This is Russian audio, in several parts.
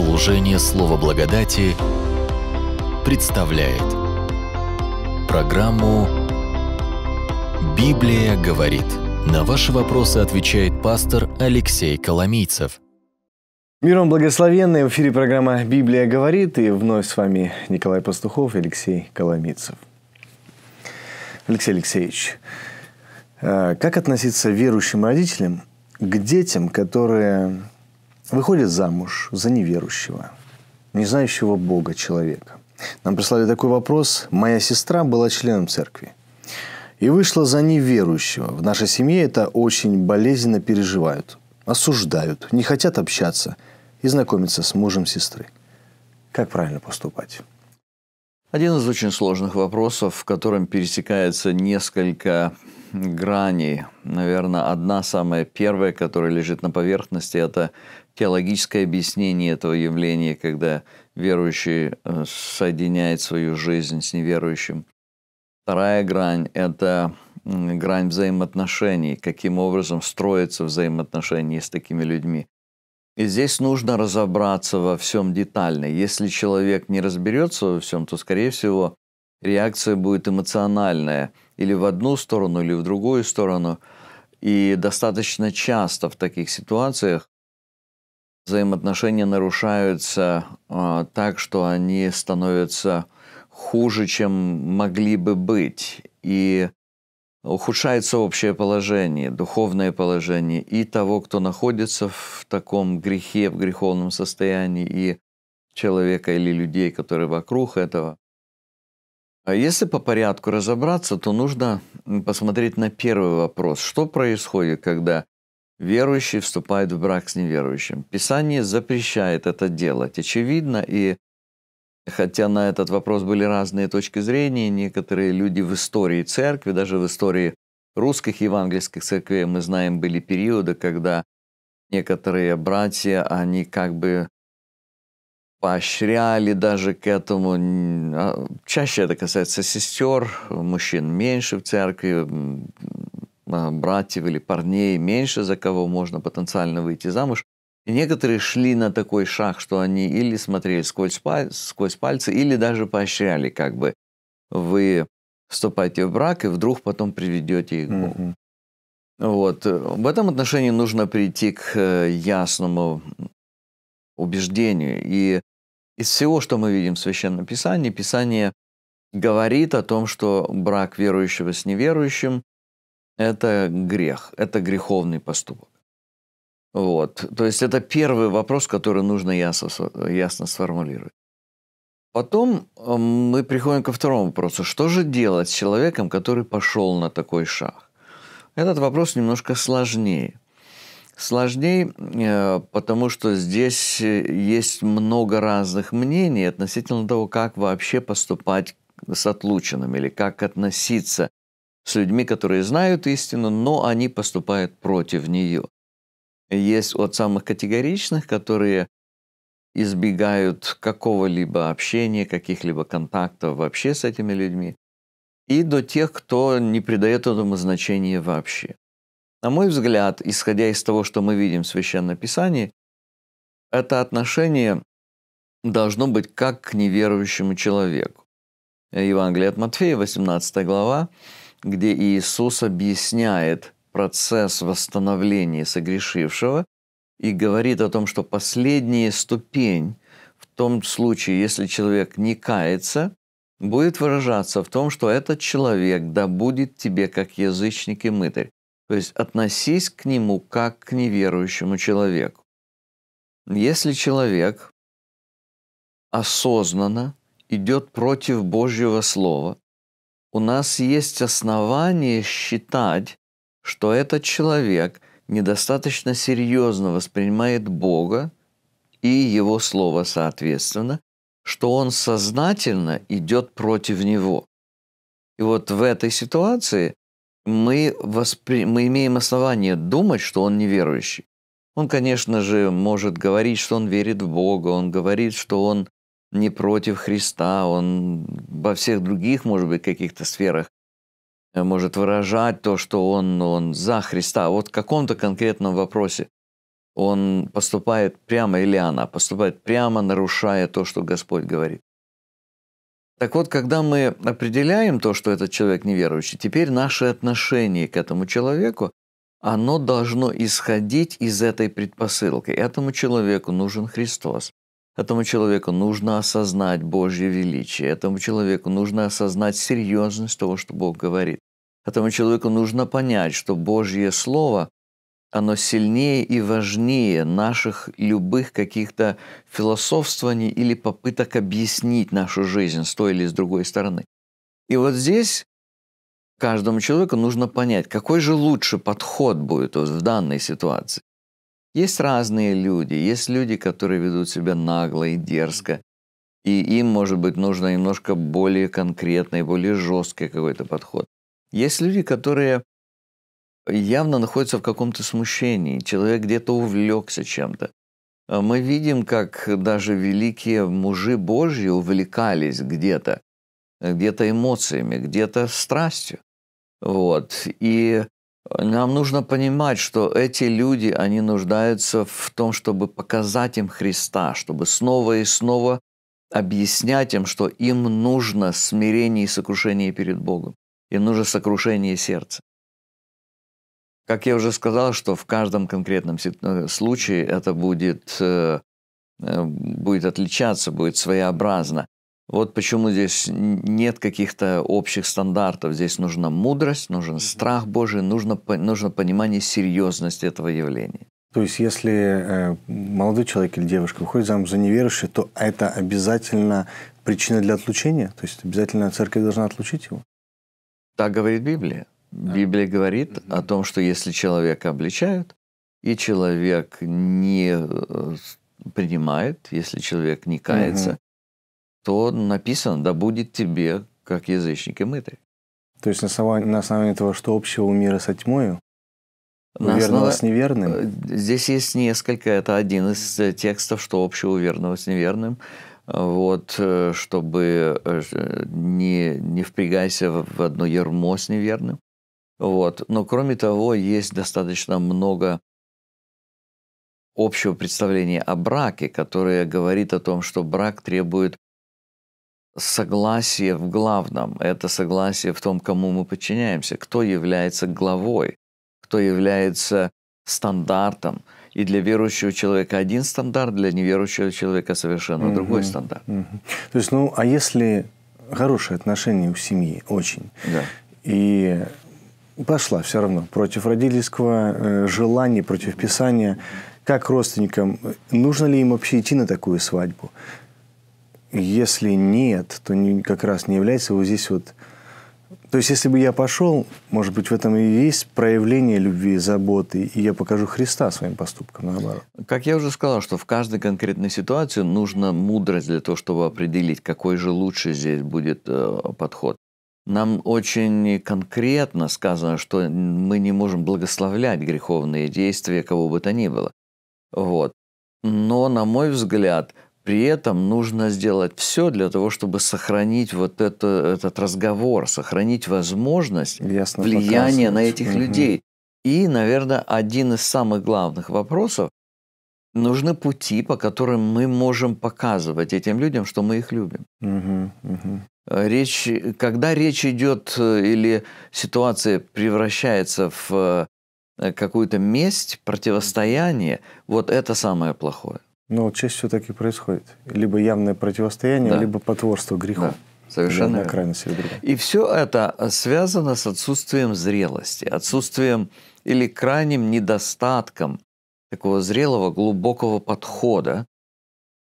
Служение Слова Благодати представляет программу «Библия говорит». На ваши вопросы отвечает пастор Алексей Коломийцев. Миром благословенный! В эфире программа «Библия говорит» и вновь с вами Николай Пастухов и Алексей Коломийцев. Алексей Алексеевич, э, как относиться верующим родителям к детям, которые выходит замуж за неверующего, не знающего Бога человека. Нам прислали такой вопрос. Моя сестра была членом церкви и вышла за неверующего. В нашей семье это очень болезненно переживают, осуждают, не хотят общаться и знакомиться с мужем сестры. Как правильно поступать? Один из очень сложных вопросов, в котором пересекается несколько граней. Наверное, одна самая первая, которая лежит на поверхности, это теологическое объяснение этого явления, когда верующий э, соединяет свою жизнь с неверующим. Вторая грань – это грань взаимоотношений, каким образом строятся взаимоотношения с такими людьми. И здесь нужно разобраться во всем детально. Если человек не разберется во всем, то, скорее всего, реакция будет эмоциональная – или в одну сторону, или в другую сторону. И достаточно часто в таких ситуациях взаимоотношения нарушаются э, так, что они становятся хуже, чем могли бы быть. И ухудшается общее положение, духовное положение и того, кто находится в таком грехе, в греховном состоянии, и человека или людей, которые вокруг этого. А если по порядку разобраться, то нужно посмотреть на первый вопрос. Что происходит, когда верующий вступает в брак с неверующим? Писание запрещает это делать. Очевидно, и хотя на этот вопрос были разные точки зрения, некоторые люди в истории церкви, даже в истории русских евангельских церквей, мы знаем, были периоды, когда некоторые братья, они как бы поощряли даже к этому. А, чаще это касается сестер, мужчин меньше в церкви, а, братьев или парней меньше, за кого можно потенциально выйти замуж. И некоторые шли на такой шаг, что они или смотрели сквозь, паль... сквозь пальцы, или даже поощряли, как бы вы вступаете в брак и вдруг потом приведете их к Богу. Mm-hmm. Вот. В этом отношении нужно прийти к э, ясному убеждению. И из всего, что мы видим в Священном Писании, Писание говорит о том, что брак верующего с неверующим – это грех, это греховный поступок. Вот. То есть это первый вопрос, который нужно ясно, ясно сформулировать. Потом эм, мы приходим ко второму вопросу. Что же делать с человеком, который пошел на такой шаг? Этот вопрос немножко сложнее. Сложнее, э, потому что здесь э, есть много разных мнений относительно того, как вообще поступать с отлученным или как относиться с людьми, которые знают истину, но они поступают против нее. Есть от самых категоричных, которые избегают какого-либо общения, каких-либо контактов вообще с этими людьми, и до тех, кто не придает этому значения вообще. На мой взгляд, исходя из того, что мы видим в Священном Писании, это отношение должно быть как к неверующему человеку. Евангелие от Матфея, 18 глава, где Иисус объясняет процесс восстановления согрешившего и говорит о том, что последняя ступень в том случае, если человек не кается, будет выражаться в том, что этот человек да будет тебе как язычник и мытарь. То есть относись к нему как к неверующему человеку. Если человек осознанно идет против Божьего Слова, у нас есть основания считать, что этот человек недостаточно серьезно воспринимает Бога и Его Слово соответственно, что он сознательно идет против Него. И вот в этой ситуации мы, воспри... мы имеем основание думать, что он неверующий. Он, конечно же, может говорить, что он верит в Бога, он говорит, что он не против Христа, он во всех других, может быть, каких-то сферах э, может выражать то, что он, он за Христа. Вот в каком-то конкретном вопросе он поступает прямо, или она поступает прямо, нарушая то, что Господь говорит. Так вот, когда мы определяем то, что этот человек неверующий, теперь наше отношение к этому человеку, оно должно исходить из этой предпосылки. Этому человеку нужен Христос. Этому человеку нужно осознать Божье величие. Этому человеку нужно осознать серьезность того, что Бог говорит. Этому человеку нужно понять, что Божье Слово оно сильнее и важнее наших любых каких-то философствований или попыток объяснить нашу жизнь с той или с другой стороны. И вот здесь каждому человеку нужно понять, какой же лучший подход будет вот в данной ситуации. Есть разные люди, есть люди, которые ведут себя нагло и дерзко, и им, может быть, нужно немножко более конкретный, более жесткий какой-то подход. Есть люди, которые явно находится в каком-то смущении, человек где-то увлекся чем-то. А мы видим, как даже великие мужи Божьи увлекались где-то, где-то эмоциями, где-то страстью. Вот. И нам нужно понимать, что эти люди, они нуждаются в том, чтобы показать им Христа, чтобы снова и снова объяснять им, что им нужно смирение и сокрушение перед Богом. Им нужно сокрушение сердца. Как я уже сказал, что в каждом конкретном э, случае это будет, э, э, будет отличаться, будет своеобразно. Вот почему здесь нет каких-то общих стандартов. Здесь нужна мудрость, нужен страх Божий, нужно, нужно понимание серьезности этого явления. То есть, если молодой человек или девушка выходит замуж за неверующего, то это обязательно причина для отлучения? То есть, обязательно церковь должна отлучить его? Так говорит Библия. Библия говорит mm-hmm. о том, что если человека обличают, и человек не э, принимает, если человек не кается, mm-hmm. то написано, да будет тебе, как язычники и То есть на основании, на основании того, что общего у мира со тьмою, на верного основ... с неверным? Э, здесь есть несколько. Это один из э, текстов, что общего у верного с неверным. Вот, чтобы не, не впрягайся в одно ермо с неверным. Вот. Но кроме того, есть достаточно много общего представления о браке, которое говорит о том, что брак требует согласия в главном. Это согласие в том, кому мы подчиняемся, кто является главой, кто является стандартом. И для верующего человека один стандарт, для неверующего человека совершенно угу, другой стандарт. Угу. То есть, ну, а если хорошие отношения у семьи, очень, да. и пошла все равно против родительского э, желания, против писания. Как родственникам, нужно ли им вообще идти на такую свадьбу? Если нет, то не, как раз не является вот здесь вот... То есть, если бы я пошел, может быть, в этом и есть проявление любви, заботы, и я покажу Христа своим поступком, наоборот. Как я уже сказал, что в каждой конкретной ситуации нужна мудрость для того, чтобы определить, какой же лучше здесь будет э, подход. Нам очень конкретно сказано, что мы не можем благословлять греховные действия кого бы то ни было. Вот. Но, на мой взгляд, при этом нужно сделать все для того, чтобы сохранить вот это, этот разговор, сохранить возможность Ясно, влияния показывать. на этих угу. людей. И, наверное, один из самых главных вопросов – нужны пути, по которым мы можем показывать этим людям, что мы их любим. Угу, угу. Э, речь, когда речь идет э, или ситуация превращается в э, какую-то месть, противостояние, вот это самое плохое. Но ну, вот чаще всего так и происходит. Либо явное противостояние, да. либо потворство греха, Да. Совершенно да, верно. И все это связано с отсутствием зрелости, отсутствием или крайним недостатком такого зрелого, глубокого подхода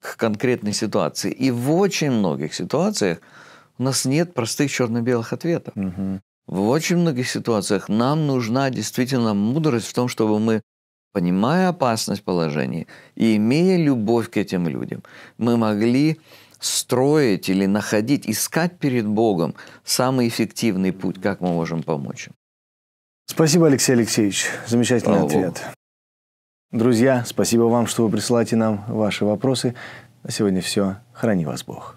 к конкретной ситуации. И в очень многих ситуациях у нас нет простых черно-белых ответов. Угу. В очень многих ситуациях нам нужна действительно мудрость в том, чтобы мы, понимая опасность положения и имея любовь к этим людям, мы могли строить или находить, искать перед Богом самый эффективный путь, как мы можем помочь Спасибо, Алексей Алексеевич. Замечательный Слава ответ. Богу. Друзья, спасибо вам, что вы присылаете нам ваши вопросы. На сегодня все. Храни вас Бог.